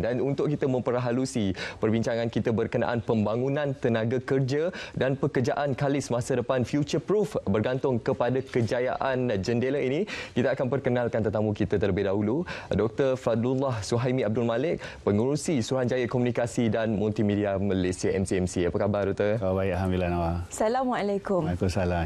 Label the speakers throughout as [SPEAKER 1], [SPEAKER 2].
[SPEAKER 1] dan untuk kita memperhalusi perbincangan kita berkenaan pembangunan tenaga kerja dan pekerjaan kalis masa depan future proof bergantung kepada kejayaan jendela ini kita akan perkenalkan tetamu kita terlebih dahulu Dr. Fadullah Suhaimi Abdul Malik pengurusi Suruhanjaya Komunikasi dan Multimedia Malaysia MCMC apa khabar Dr? Oh, baik Alhamdulillah Nawa.
[SPEAKER 2] Assalamualaikum Waalaikumsalam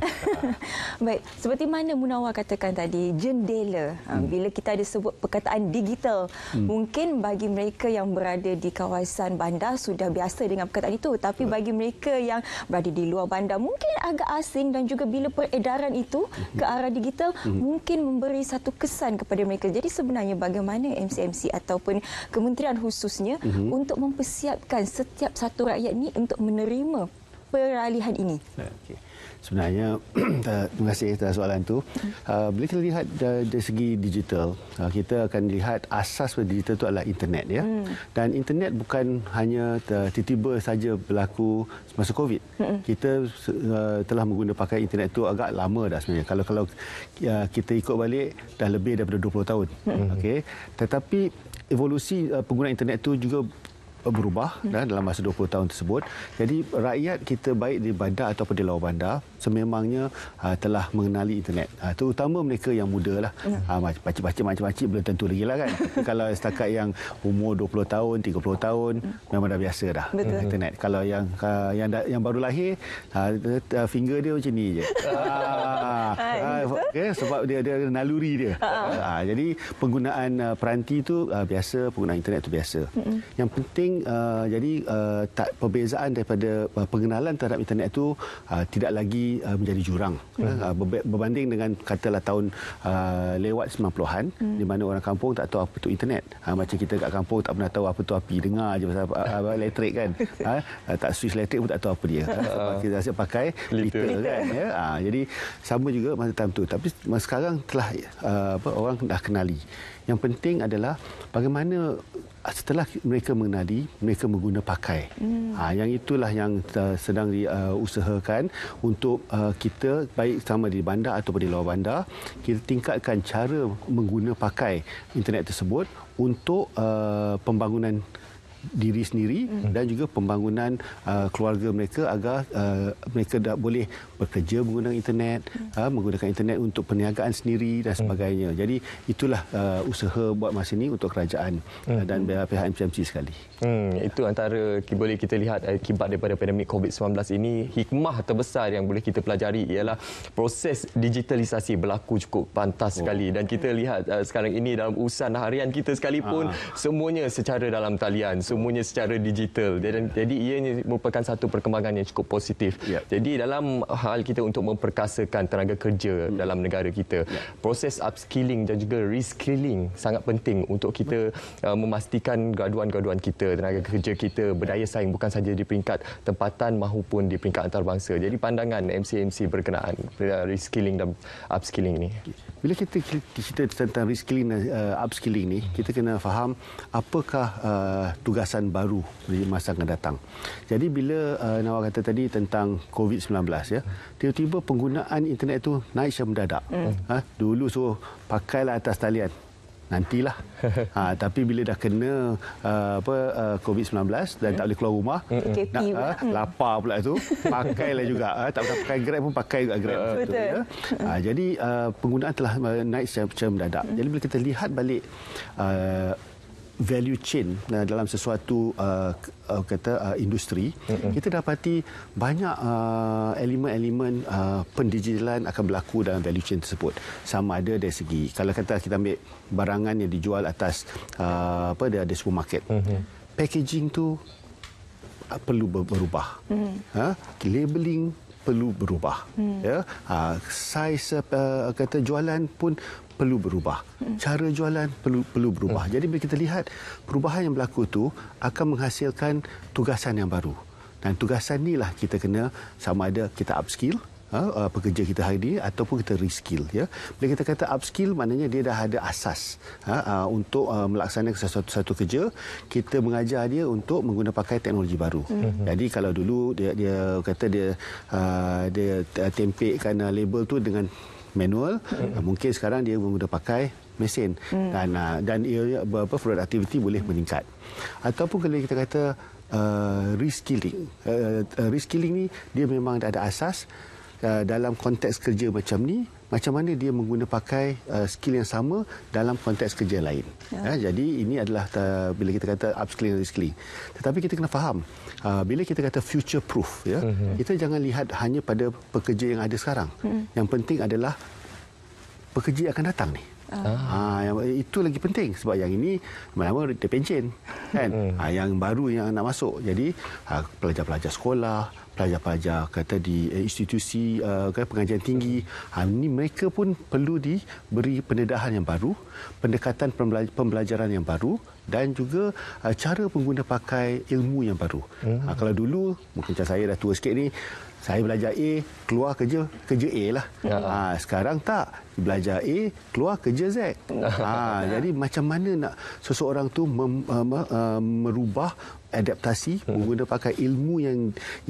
[SPEAKER 2] Baik seperti mana Munawar katakan tadi jendela ha, hmm. bila kita ada sebut perkataan digital hmm. mungkin bagi mereka mereka yang berada di kawasan bandar sudah biasa dengan perkataan itu tapi bagi mereka yang berada di luar bandar mungkin agak asing dan juga bila peredaran itu ke mhm. arah digital mhm. mungkin memberi satu kesan kepada mereka jadi sebenarnya bagaimana MCMC ataupun kementerian khususnya mhm. untuk mempersiapkan setiap satu rakyat ini untuk menerima peralihan ini
[SPEAKER 3] okay sebenarnya terima kasih atas soalan itu. Hmm. Uh, bila kita lihat dari segi digital, uh, kita akan lihat asas pada digital itu adalah internet ya. Hmm. Dan internet bukan hanya tiba-tiba saja berlaku semasa Covid. Hmm. Kita uh, telah menggunakan pakai internet itu agak lama dah sebenarnya. Kalau kalau uh, kita ikut balik dah lebih daripada 20 tahun. Okay. Tetapi evolusi penggunaan internet itu juga berubah ya. dalam masa 20 tahun tersebut. Jadi rakyat kita baik di bandar atau di luar bandar sememangnya ha, telah mengenali internet. Ha, terutama mereka yang muda lah. Ya. Ha, ah, pakcik-pakcik, macam-macam belum tentu lagi lah kan. kalau setakat yang umur 20 tahun, 30 tahun hmm. memang dah biasa dah Betul. internet. Kalau yang ha, yang, da, yang baru lahir ha, finger dia macam ni je. ha, ha, ha, okay, sebab dia ada naluri dia. Ha, ha. jadi penggunaan peranti itu biasa, penggunaan internet itu biasa. mm Yang penting uh, jadi uh, tak perbezaan daripada uh, pengenalan terhadap internet itu uh, tidak lagi uh, menjadi jurang mm. uh, berbanding dengan katalah tahun uh, lewat 90-an mm. di mana orang kampung tak tahu apa itu internet uh, macam kita kat kampung tak pernah tahu apa itu api dengar je pasal uh, elektrik kan ha? uh, tak switch elektrik pun tak tahu apa dia ha? kita asyik pakai liter kan ya uh, jadi sama juga masa time tu tapi masa sekarang telah uh, apa orang dah kenali yang penting adalah bagaimana Ah, setelah mereka mengenali mereka menggunakan pakai hmm. ha, yang itulah yang uh, sedang diusahakan ah, uh, untuk uh, kita baik sama di bandar atau di luar bandar kita tingkatkan cara menggunakan pakai internet tersebut untuk uh, pembangunan diri sendiri hmm. dan juga pembangunan uh, keluarga mereka agar uh, mereka dah boleh bekerja menggunakan internet hmm. uh, menggunakan internet untuk perniagaan sendiri
[SPEAKER 1] dan hmm. sebagainya. Hmm. Jadi itulah uh, usaha buat masa ini untuk kerajaan hmm. uh, dan hmm. pihak MCMC sekali. Hmm. itu antara boleh kita lihat akibat eh, daripada pandemik COVID-19 ini hikmah terbesar yang boleh kita pelajari ialah proses digitalisasi berlaku cukup pantas oh. sekali dan kita lihat uh, sekarang ini dalam usaha harian kita sekalipun ha. semuanya secara dalam talian. So, semuanya secara digital. Yeah. Jadi ia merupakan satu perkembangan yang cukup positif. Yeah. Jadi dalam hal kita untuk memperkasakan tenaga kerja mm. dalam negara kita, yeah. proses upskilling dan juga reskilling sangat penting untuk kita uh, memastikan graduan-graduan kita, tenaga kerja kita berdaya ya. saing bukan saja di peringkat tempatan mahupun di peringkat antarabangsa. Jadi pandangan MCMC berkenaan uh, reskilling dan upskilling ini. Bila kita cerita tentang reskilling dan uh, upskilling ini, kita kena faham apakah
[SPEAKER 3] uh, tugas tugasan baru di masa akan datang. Jadi bila uh, Nawar kata tadi tentang COVID-19 ya, tiba-tiba penggunaan internet itu naik secara mendadak. Mm. Ha, dulu suruh pakailah atas talian. Nantilah. Ha, tapi bila dah kena uh, apa uh, COVID-19 dan mm. tak hmm. boleh keluar rumah, mm. nak, uh, lapar pula itu, pakailah juga. Ha, tak usah pakai Grab pun pakai juga Grab. Betul. Itu, ya. ha, jadi uh, penggunaan telah uh, naik secara, secara mendadak. Mm. Jadi bila kita lihat balik uh, value chain dalam sesuatu uh, uh, kata uh, industri mm-hmm. kita dapati banyak uh, elemen-elemen uh, pendigitalan akan berlaku dalam value chain tersebut sama ada dari segi kalau kata kita ambil barangan yang dijual atas uh, apa dia ada supermarket mm-hmm. packaging tu uh, perlu berubah mm-hmm. ha? labeling perlu berubah hmm. ya ha, saiz uh, kata jualan pun perlu berubah hmm. cara jualan perlu perlu berubah hmm. jadi bila kita lihat perubahan yang berlaku tu akan menghasilkan tugasan yang baru dan tugasan inilah kita kena sama ada kita upskill ha, uh, pekerja kita hari ini ataupun kita reskill. Ya. Bila kita kata upskill, maknanya dia dah ada asas ha, uh, untuk uh, melaksanakan sesuatu-satu kerja. Kita mengajar dia untuk menggunakan pakai teknologi baru. Mm-hmm. Jadi kalau dulu dia, dia kata dia, uh, dia uh, tempekkan label tu dengan manual, mm-hmm. mungkin sekarang dia menggunakan pakai mesin mm. dan uh, dan ia apa fruit activity boleh meningkat ataupun kalau kita kata uh, reskilling uh, uh, reskilling ni dia memang ada asas Uh, dalam konteks kerja macam ni macam mana dia menggunakan pakai uh, skill yang sama dalam konteks kerja lain ya. Ya, jadi ini adalah uh, bila kita kata upskilling dan reskilling tetapi kita kena faham uh, bila kita kata future proof ya uh-huh. kita jangan lihat hanya pada pekerja yang ada sekarang uh-huh. yang penting adalah pekerja yang akan datang ni Ah. Ha, yang, itu lagi penting sebab yang ini lama-lama dia pencin kan? Hmm. Ha, yang baru yang nak masuk jadi ha, pelajar-pelajar sekolah pelajar-pelajar kata di eh, institusi uh, pengajian tinggi ha, ini mereka pun perlu diberi pendedahan yang baru pendekatan pembelajaran yang baru dan juga uh, cara pengguna pakai ilmu yang baru hmm. ha, kalau dulu mungkin macam saya dah tua sikit ni saya belajar A keluar kerja kerja A lah ya. ha, sekarang tak belajar A, keluar kerja Z. Ha, jadi macam mana nak seseorang tu mem, um, uh, merubah adaptasi hmm. menggunakan pakai ilmu yang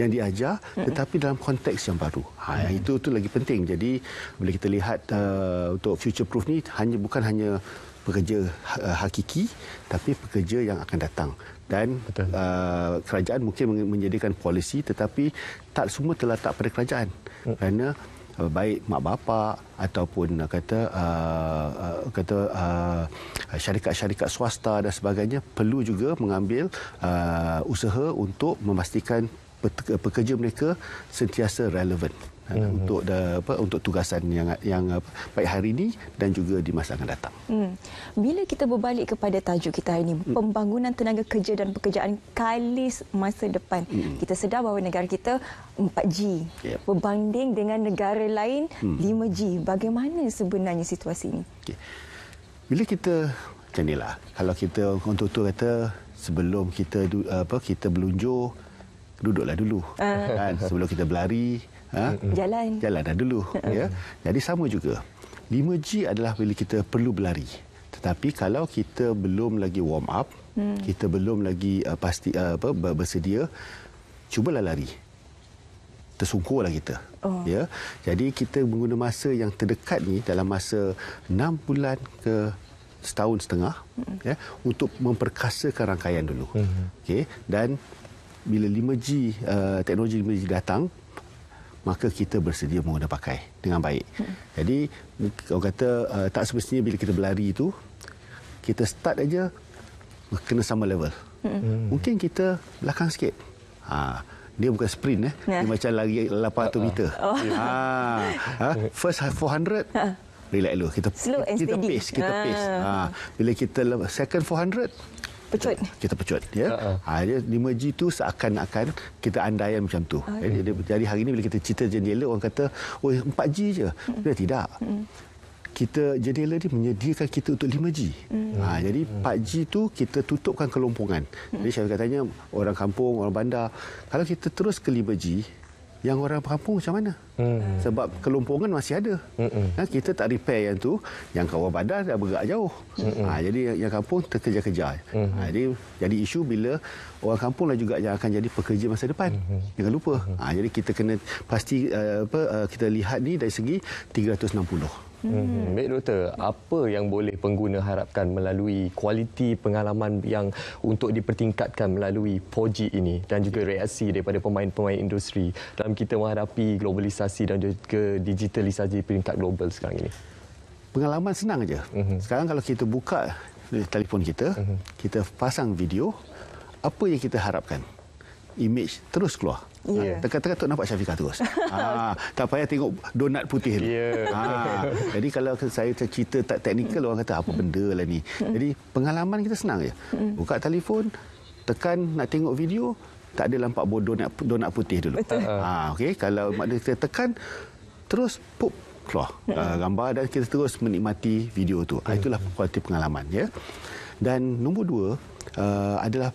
[SPEAKER 3] yang diajar hmm. tetapi dalam konteks yang baru. Ha, yang hmm. itu tu lagi penting. Jadi bila kita lihat uh, untuk future proof ni hanya bukan hanya pekerja uh, hakiki tapi pekerja yang akan datang dan uh, kerajaan mungkin menyediakan polisi tetapi tak semua terletak pada kerajaan. Mm. Kerana Eh, baik mak bapak ataupun eh, kata uh, uh, kata uh, syarikat-syarikat swasta dan sebagainya perlu juga mengambil uh, usaha untuk memastikan pekerja mereka sentiasa relevan ha, hmm. untuk apa untuk tugasan yang yang baik hari ini dan juga di masa akan datang.
[SPEAKER 2] Hmm. Bila kita berbalik kepada tajuk kita hari ini hmm. pembangunan tenaga kerja dan pekerjaan kalis masa depan. Hmm. Kita sedar bahawa negara kita 4G yep. Ya. berbanding dengan negara lain hmm. 5G. Bagaimana sebenarnya situasi
[SPEAKER 3] ini? Okay. Bila kita macam inilah, kalau kita untuk tu kata sebelum kita apa kita meluncur duduklah dulu uh. kan sebelum kita berlari ha jalan jalanlah dulu uh. ya jadi sama juga 5G adalah bila kita perlu berlari tetapi kalau kita belum lagi warm up hmm. kita belum lagi uh, pasti uh, apa bersedia cubalah lari tersungkurlah kita oh. ya jadi kita menggunakan masa yang terdekat ni dalam masa 6 bulan ke setahun setengah mm-hmm. ya untuk memperkasakan rangkaian dulu mm-hmm. okey dan bila 5G uh, teknologi 5G datang maka kita bersedia mengguna pakai dengan baik. Jadi kalau kata uh, tak semestinya bila kita berlari itu kita start aja kena sama level. Hmm. Mungkin kita belakang sikit. Ha dia bukan sprint eh. Yeah. Dia macam lari 800 uh, uh. meter. Oh. oh. Ha. ha first 400 huh. Ha. relax dulu kita Slow kita, and kita pace kita ah. pace. Ha bila kita second 400 pecut. Kita pecut ya. Ha dia 5G tu seakan-akan kita andaian macam tu. Okay. Jadi dari hari ini bila kita cerita jendela orang kata oh 4G je. Mm. Tidak. Mm kita jendela ni menyediakan kita untuk 5G. Hmm. Ha, jadi 4G hmm. tu kita tutupkan kelompongan. Hmm. Jadi saya katanya orang kampung, orang bandar, kalau kita terus ke 5G, yang orang kampung macam mana? Hmm. Sebab kelompongan masih ada. Hmm. Ha, kita tak repair yang tu, yang kawal badan dah bergerak jauh. Hmm. Ha, jadi yang kampung terkejar-kejar. Hmm. Ha, jadi jadi isu bila orang kampung lah juga yang akan jadi pekerja masa depan. Hmm. Jangan lupa. Ha, jadi kita kena
[SPEAKER 1] pasti uh, apa uh, kita lihat ni dari segi 360. Mhm. Hmm. Baik Doktor, apa yang boleh pengguna harapkan melalui kualiti pengalaman yang untuk dipertingkatkan melalui 4G ini dan juga reaksi daripada pemain-pemain industri dalam kita menghadapi globalisasi dan juga digitalisasi peringkat global sekarang ini?
[SPEAKER 3] Pengalaman senang aja. Hmm. Sekarang kalau kita buka eh, telefon kita, hmm. kita pasang video, apa yang kita harapkan? image terus keluar. Ya. Teka-teka yeah. tu nampak Syafiqah terus. ha, tak payah tengok donat putih. Yeah. Ya. Ha, jadi kalau saya cerita tak teknikal, orang kata apa benda lah ni. Hmm. Jadi pengalaman kita senang je. Hmm. Buka telefon, tekan nak tengok video, tak ada lampak bodoh donat, donat putih dulu. Ha, ah, ah. okay? Kalau maknanya kita tekan, terus pop keluar hmm. gambar dan kita terus menikmati video tu. Itulah kualiti pengalaman. Ya. Dan nombor dua uh, adalah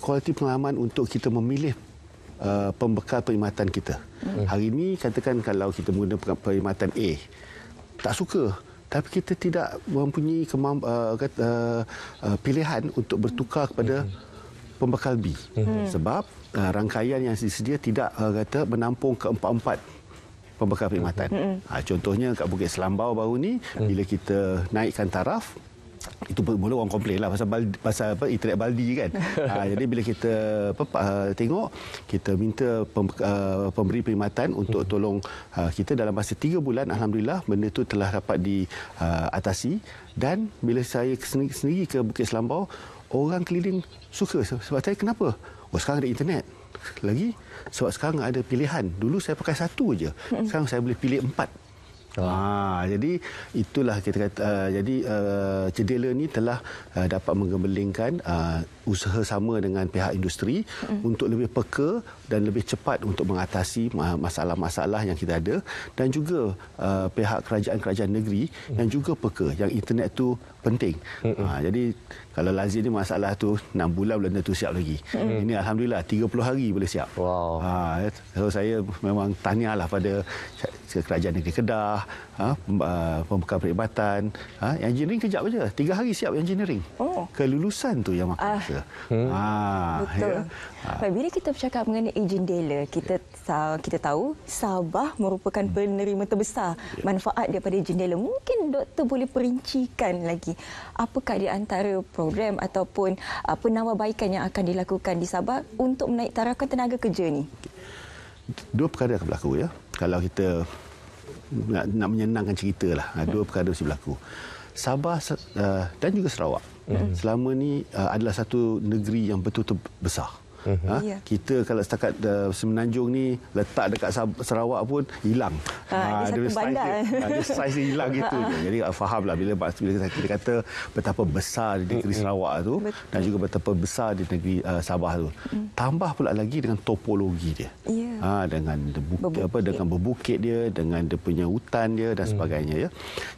[SPEAKER 3] kualiti pengalaman untuk kita memilih uh, pembekal perkhidmatan kita. Hmm. Hari ini katakan kalau kita guna perkhidmatan A, tak suka tapi kita tidak mempunyai uh, uh, uh, pilihan untuk bertukar kepada hmm. pembekal B. Hmm. hmm. Sebab uh, rangkaian yang disedia tidak uh, kata menampung keempat-empat pembekal perkhidmatan. Hmm. Ha, contohnya kat Bukit Selambau baru ni hmm. bila kita naikkan taraf itu boleh orang komplain lah pasal, baldi, pasal apa internet baldi kan ha, jadi bila kita apa, uh, tengok kita minta pem, uh, pemberi perkhidmatan untuk tolong uh, kita dalam masa tiga bulan Alhamdulillah benda itu telah dapat diatasi uh, dan bila saya sendiri, sendiri ke Bukit Selambau orang keliling suka sebab saya kenapa oh, sekarang ada internet lagi sebab sekarang ada pilihan dulu saya pakai satu aja. Hmm. sekarang saya boleh pilih empat Ah ha, jadi itulah kita kata uh, jadi uh, ah, cedela ni telah uh, dapat menggembelingkan uh, usaha sama dengan pihak industri mm. untuk lebih peka dan lebih cepat untuk mengatasi masalah-masalah yang kita ada dan juga uh, pihak kerajaan-kerajaan negeri mm. yang juga peka yang internet tu penting. Mm-hmm. Ha, jadi kalau lazim ni masalah tu 6 bulan belum tentu siap lagi. Mm-hmm. Ini alhamdulillah 30 hari boleh siap. Wow. Ha ya, so saya memang tahniahlah pada kerajaan negeri Kedah, ha, pembekal perkhidmatan, ha, engineering kejap aja. Tiga hari siap engineering. Oh. Kelulusan tu yang makan uh, hmm. ha, Betul. Ya. Ha.
[SPEAKER 2] Bila kita bercakap mengenai engine dealer, kita yeah. kita tahu Sabah merupakan penerima terbesar yeah. manfaat daripada engine dealer. Mungkin doktor boleh perincikan lagi lagi. Apakah di antara program ataupun uh, penambahbaikan yang akan dilakukan di Sabah untuk menaik tarafkan tenaga kerja ini?
[SPEAKER 3] Dua perkara akan berlaku. Ya. Kalau kita nak, nak menyenangkan cerita, lah, ha, dua perkara mesti berlaku. Sabah uh, dan juga Sarawak mm. selama ni uh, adalah satu negeri yang betul-betul besar. Uh-huh. Ha? Ya. Kita kalau setakat uh, Semenanjung ni letak dekat Sarawak pun hilang. Ha, ha, dia satu bandar. Dia, ha, dia size dia hilang ha, gitu. Ha. Jadi ah, fahamlah bila, bila kita, kata betapa besar di negeri Sarawak tu Betul. dan juga betapa besar di negeri uh, Sabah tu. Hmm. Tambah pula lagi dengan topologi dia. Yeah. Ha, dengan buk- berbukit. apa dengan berbukit dia, dengan dia punya hutan dia dan mm. sebagainya hmm. ya.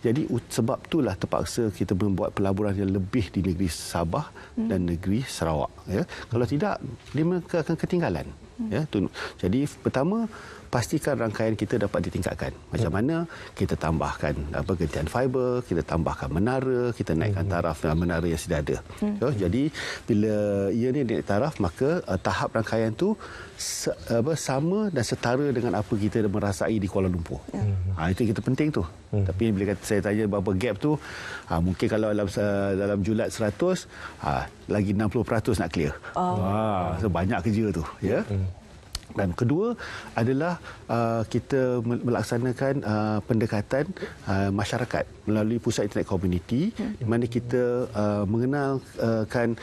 [SPEAKER 3] Jadi sebab itulah terpaksa kita membuat pelaburan yang lebih di negeri Sabah hmm. dan negeri Sarawak ya. Kalau tidak dia mereka akan ketinggalan. Ya, tu. Jadi pertama pastikan rangkaian kita dapat ditingkatkan. Macam ya. mana kita tambahkan apa gentian fiber, kita tambahkan menara, kita naikkan hmm. taraf ya. menara yang sudah ada. Hmm. Ya. So, jadi bila ia ni naik taraf maka uh, tahap rangkaian tu se- apa sama dan setara dengan apa kita merasai di Kuala Lumpur. Ya. Ha, itu kita penting tu. Ya. Tapi bila saya tanya berapa gap tu, ha, mungkin kalau dalam uh, dalam julat 100, ha, lagi 60% nak clear. Oh. Ha, so banyak kerja tu, ya. ya dan kedua adalah uh, kita melaksanakan uh, pendekatan uh, masyarakat melalui pusat internet community hmm. di mana kita mengenalkan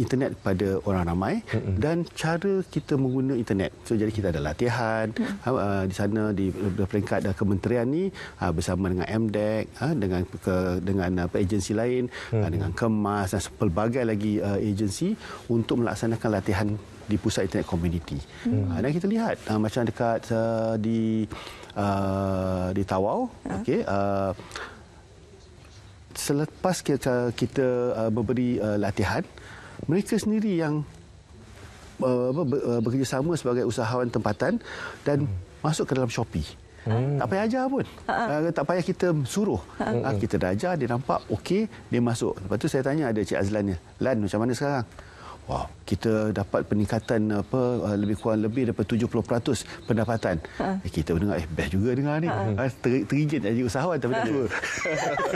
[SPEAKER 3] internet kepada orang ramai hmm. dan cara kita menggunakan internet. So, jadi kita ada latihan hmm. di sana di, di peringkat kementerian ini bersama dengan MDEC dengan dengan apa agensi lain dengan Kemas dan pelbagai lagi agensi untuk melaksanakan latihan di pusat internet community. Hmm. Ah, dan kita lihat uh, macam dekat uh, di uh, di Tawau, hmm. okey, uh, selepas kita kita uh, memberi uh, latihan, mereka sendiri yang uh, bekerjasama sebagai usahawan tempatan dan hmm. masuk ke dalam Shopee. Hmm. Tak payah ajar pun. Uh, tak payah kita suruh. Uh, kita dah ajar, dia nampak, okey, dia masuk. Lepas tu saya tanya ada Cik Azlan ni, Lan, macam mana sekarang? Wow, kita dapat peningkatan apa eh, lebih kurang lebih daripada 70% pendapatan. Ha. Eh,
[SPEAKER 1] kita mendengar eh best juga dengar ni. Ha. Ha. Ter, terigit jadi
[SPEAKER 3] usahawan tapi ha. tu.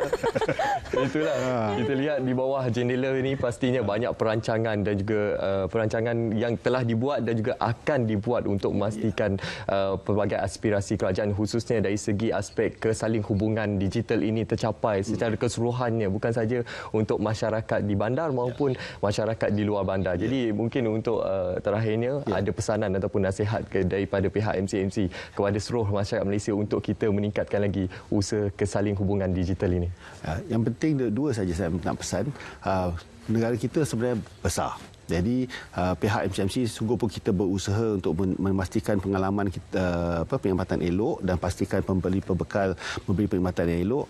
[SPEAKER 1] Itulah. Ha. Kita lihat di bawah jendela ini pastinya ha. banyak perancangan dan juga uh, perancangan yang telah dibuat dan juga akan dibuat untuk memastikan ya. uh, pelbagai aspirasi kerajaan khususnya dari segi aspek kesaling hubungan digital ini tercapai hmm. secara keseluruhannya bukan saja untuk masyarakat di bandar maupun ya. masyarakat di luar bandar. Ya. Jadi mungkin untuk uh, terakhirnya ya. ada pesanan ataupun nasihat ke, daripada pihak MCMC kepada seluruh masyarakat Malaysia untuk kita meningkatkan lagi usaha kesaling hubungan digital ini. Ya, yang penting dua saja saya nak pesan. Uh, negara kita sebenarnya besar. Jadi
[SPEAKER 3] uh, pihak MCMC sungguh pun kita berusaha untuk memastikan pengalaman kita uh, apa pengkhidmatan elok dan pastikan pembeli pembekal memberi pengkhidmatan yang elok.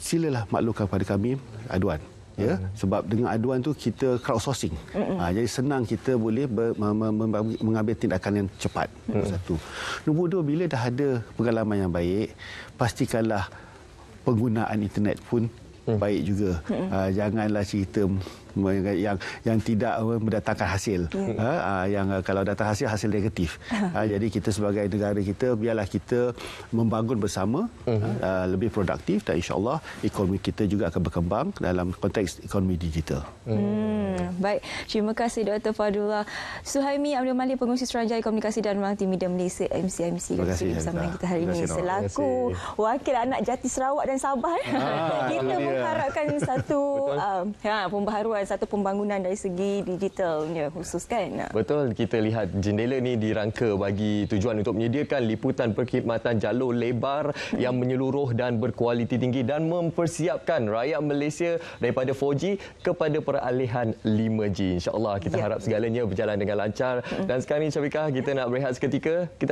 [SPEAKER 3] Silalah maklumkan kepada kami aduan ya hmm. sebab dengan aduan tu kita crowdsourcing ha, jadi senang kita boleh ber, mem, mem, mengambil tindakan yang cepat nombor satu nombor dua bila dah ada pengalaman yang baik pastikanlah penggunaan internet pun mm. baik juga ha, janganlah cerita yang yang, tidak mendatangkan hasil ha, ha, yang uh, kalau datang hasil hasil negatif ha, jadi kita sebagai negara kita biarlah kita membangun bersama uh-huh. ha, lebih produktif dan insyaallah ekonomi kita juga akan berkembang dalam konteks ekonomi digital hmm.
[SPEAKER 2] hmm baik terima kasih Dr. Fadullah Suhaimi Abdul Malik pengurusi Seranjai Komunikasi dan Multimedia Malaysia MCMC terima kasih bersama kita. hari ini selaku wakil anak jati Sarawak dan Sabah ah, kita mengharapkan satu um, ha, pembaharuan kemajuan satu pembangunan dari segi digitalnya khusus kan?
[SPEAKER 1] Betul, kita lihat jendela ni dirangka bagi tujuan untuk menyediakan liputan perkhidmatan jalur lebar yang menyeluruh dan berkualiti tinggi dan mempersiapkan rakyat Malaysia daripada 4G kepada peralihan 5G. InsyaAllah kita ya. harap segalanya berjalan dengan lancar. Hmm. Dan sekarang ni Syafiqah, kita nak berehat seketika. Kita